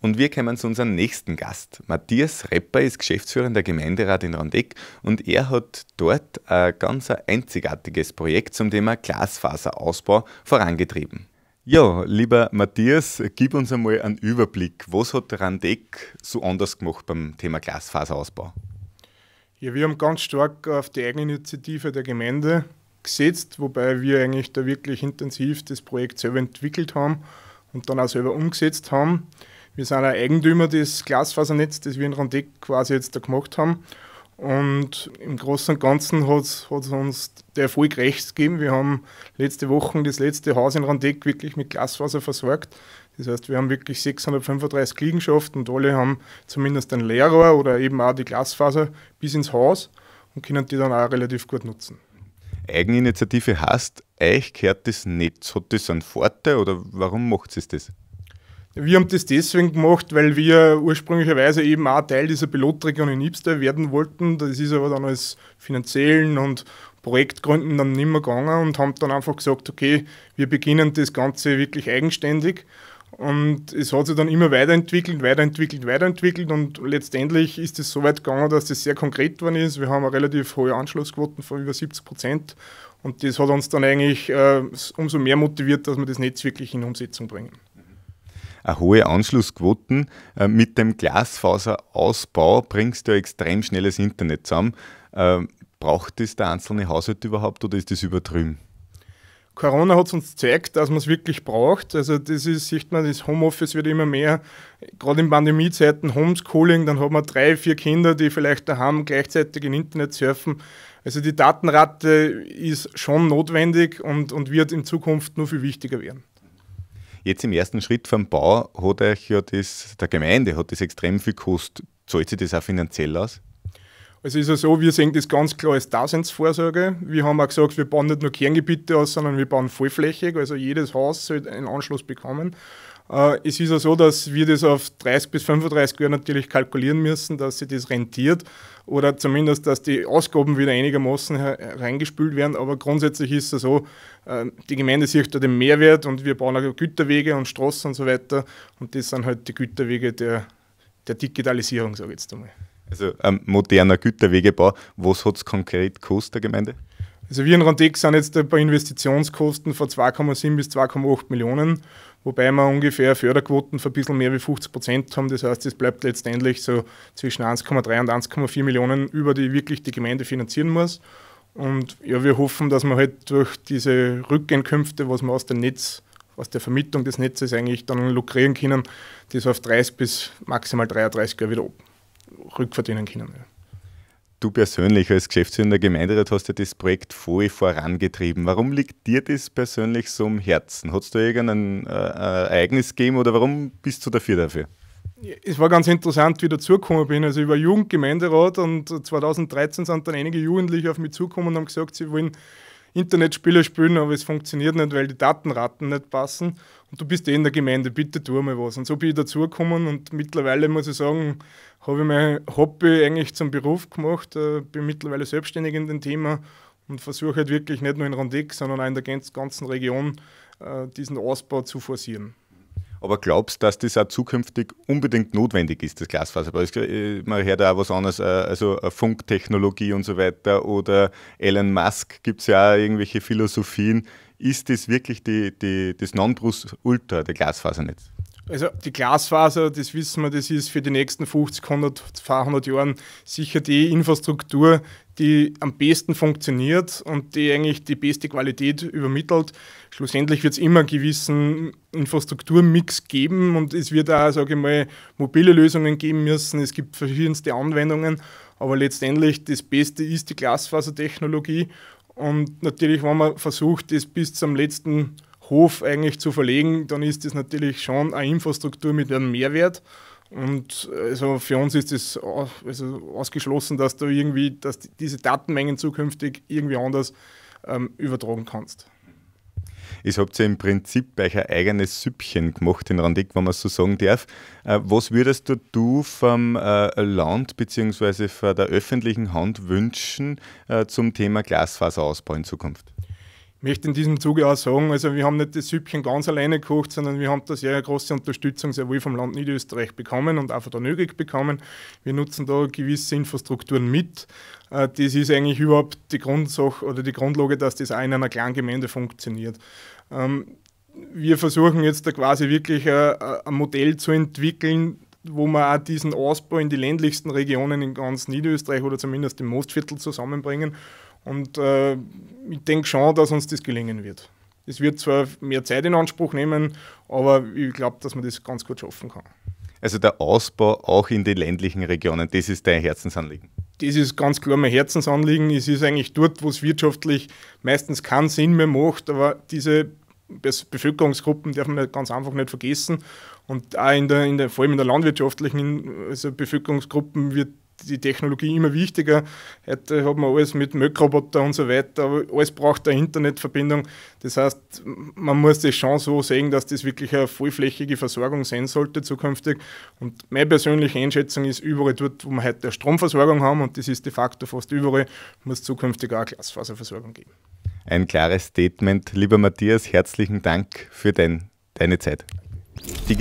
Und wir kommen zu unserem nächsten Gast. Matthias Repper ist Geschäftsführer der Gemeinderat in Randeck und er hat dort ein ganz einzigartiges Projekt zum Thema Glasfaserausbau vorangetrieben. Ja, lieber Matthias, gib uns einmal einen Überblick. Was hat Randeck so anders gemacht beim Thema Glasfaserausbau? Ja, wir haben ganz stark auf die Eigeninitiative der Gemeinde gesetzt, wobei wir eigentlich da wirklich intensiv das Projekt selber entwickelt haben und dann auch selber umgesetzt haben. Wir sind ein Eigentümer des Glasfasernetzes, das wir in Rondec quasi jetzt da gemacht haben. Und im Großen und Ganzen hat es uns der Erfolg rechts gegeben. Wir haben letzte Woche das letzte Haus in Randegg wirklich mit Glasfaser versorgt. Das heißt, wir haben wirklich 635 Liegenschaften und alle haben zumindest ein Leerrohr oder eben auch die Glasfaser bis ins Haus und können die dann auch relativ gut nutzen. Eigeninitiative heißt, euch gehört das Netz. Hat das einen Vorteil oder warum macht es das? Wir haben das deswegen gemacht, weil wir ursprünglicherweise eben auch Teil dieser Pilotregion in Ibster werden wollten. Das ist aber dann aus finanziellen und Projektgründen dann nicht mehr gegangen und haben dann einfach gesagt, okay, wir beginnen das Ganze wirklich eigenständig. Und es hat sich dann immer weiterentwickelt, weiterentwickelt, weiterentwickelt und letztendlich ist es so weit gegangen, dass das sehr konkret geworden ist. Wir haben eine relativ hohe Anschlussquoten von über 70 Prozent und das hat uns dann eigentlich äh, umso mehr motiviert, dass wir das Netz wirklich in Umsetzung bringen eine hohe Anschlussquoten. Äh, mit dem Glasfaserausbau bringst du extrem schnelles Internet zusammen. Äh, braucht das der einzelne Haushalt überhaupt oder ist das übertrieben? Corona hat es uns gezeigt, dass man es wirklich braucht. Also das ist, sieht man, das Homeoffice wird immer mehr. Gerade in Pandemiezeiten Homeschooling, dann hat man drei, vier Kinder, die vielleicht daheim gleichzeitig im Internet surfen. Also die Datenrate ist schon notwendig und, und wird in Zukunft nur viel wichtiger werden. Jetzt im ersten Schritt vom Bau hat euch ja das, der Gemeinde hat das extrem viel gekostet. Zahlt sich das auch finanziell aus? Also ist es ja so, wir sehen das ganz klar als Daseinsvorsorge. Wir haben auch gesagt, wir bauen nicht nur Kerngebiete aus, sondern wir bauen vollflächig. Also jedes Haus soll einen Anschluss bekommen. Äh, es ist ja so, dass wir das auf 30 bis 35 Jahre natürlich kalkulieren müssen, dass sich das rentiert oder zumindest, dass die Ausgaben wieder einigermaßen reingespült werden. Aber grundsätzlich ist es so, äh, die Gemeinde sieht da den Mehrwert und wir bauen auch Güterwege und Straßen und so weiter. Und das sind halt die Güterwege der, der Digitalisierung, sage ich jetzt einmal. Also ein ähm, moderner Güterwegebau, was hat es konkret gekostet, der Gemeinde? Also wir in Rantex sind jetzt bei Investitionskosten von 2,7 bis 2,8 Millionen, wobei wir ungefähr Förderquoten von ein bisschen mehr wie 50 Prozent haben. Das heißt, es bleibt letztendlich so zwischen 1,3 und 1,4 Millionen über die wirklich die Gemeinde finanzieren muss. Und ja, wir hoffen, dass wir halt durch diese Rückeinkünfte, was wir aus dem Netz, aus der Vermittlung des Netzes eigentlich dann lukrieren können, das auf 30 bis maximal 33 Jahre wieder rückverdienen können. Ja. Du persönlich als Geschäftsführer der Gemeinderat hast ja das Projekt voll vorangetrieben. Warum liegt dir das persönlich so am Herzen? Hat es da irgendein äh, Ereignis gegeben oder warum bist du dafür dafür? Es war ganz interessant, wie ich dazugekommen bin. Also ich war Jugendgemeinderat und 2013 sind dann einige Jugendliche auf mich zugekommen und haben gesagt, sie wollen Internetspiele spielen, aber es funktioniert nicht, weil die Datenraten nicht passen. Und du bist eh in der Gemeinde, bitte tu mal was. Und so bin ich dazugekommen und mittlerweile muss ich sagen, habe ich mein Hobby eigentlich zum Beruf gemacht, äh, bin mittlerweile selbstständig in dem Thema und versuche halt wirklich nicht nur in Rondeck, sondern auch in der ganzen Region äh, diesen Ausbau zu forcieren aber glaubst, du, dass das auch zukünftig unbedingt notwendig ist, das Glasfaserbau? Äh, man hört auch was anderes, äh, also äh, Funktechnologie und so weiter oder Elon Musk gibt es ja auch irgendwelche Philosophien. Ist das wirklich die, die, das Nonplusultra, der Glasfasernetz? Also die Glasfaser, das wissen wir, das ist für die nächsten 50, 100, 200 Jahren sicher die Infrastruktur, die am besten funktioniert und die eigentlich die beste Qualität übermittelt. Schlussendlich wird es immer einen gewissen Infrastrukturmix geben und es wird auch, sage ich mal, mobile Lösungen geben müssen. Es gibt verschiedenste Anwendungen, aber letztendlich das Beste ist die Glasfasertechnologie und natürlich, wenn man versucht, das bis zum letzten Hof eigentlich zu verlegen, dann ist das natürlich schon eine Infrastruktur mit einem Mehrwert. Und also für uns ist es also ausgeschlossen, dass du irgendwie, dass diese Datenmengen zukünftig irgendwie anders ähm, übertragen kannst. Ihr habt ja im Prinzip euch ein eigenes Süppchen gemacht in Randik, wenn man es so sagen darf. Äh, was würdest du, du vom äh, Land bzw. von der öffentlichen Hand wünschen zum Thema Glasfaserausbau in Zukunft? möchte in diesem Zuge auch sagen, also wir haben nicht das Süppchen ganz alleine gekocht, sondern wir haben da sehr große Unterstützung sehr wohl vom Land Niederösterreich bekommen und auch von der Nögig bekommen. Wir nutzen da gewisse Infrastrukturen mit. Äh, das ist eigentlich überhaupt die Grundsache oder die Grundlage, dass das auch in einer kleinen Gemeinde funktioniert. Ähm, wir versuchen jetzt da quasi wirklich äh, ein Modell zu entwickeln, wo man auch diesen Ausbau in die ländlichsten Regionen in ganz Niederösterreich oder zumindest im Mostviertel zusammenbringen und äh, ich denke schon, dass uns das gelingen wird. Es wird zwar mehr Zeit in Anspruch nehmen, aber ich glaube, dass man das ganz gut schaffen kann. Also der Ausbau auch in den ländlichen Regionen, das ist dein Herzensanliegen. Das ist ganz klar mein Herzensanliegen. Es ist eigentlich dort, wo es wirtschaftlich meistens keinen Sinn mehr macht, aber diese Bevölkerungsgruppen darf man ganz einfach nicht vergessen. Und auch in der, in der, vor allem in der landwirtschaftlichen also Bevölkerungsgruppen wird die Technologie immer wichtiger. Heute hat man alles mit Möckroboter und so weiter, aber alles braucht eine Internetverbindung. Das heißt, man muss das schon so sehen, dass das wirklich eine vollflächige Versorgung sein sollte zukünftig. Und meine persönliche Einschätzung ist, überall dort, wo wir heute eine Stromversorgung haben, und das ist de facto fast überall, muss zukünftig auch eine Glasfaserversorgung geben. Ein klares Statement. Lieber Matthias, herzlichen Dank für dein, deine Zeit. Die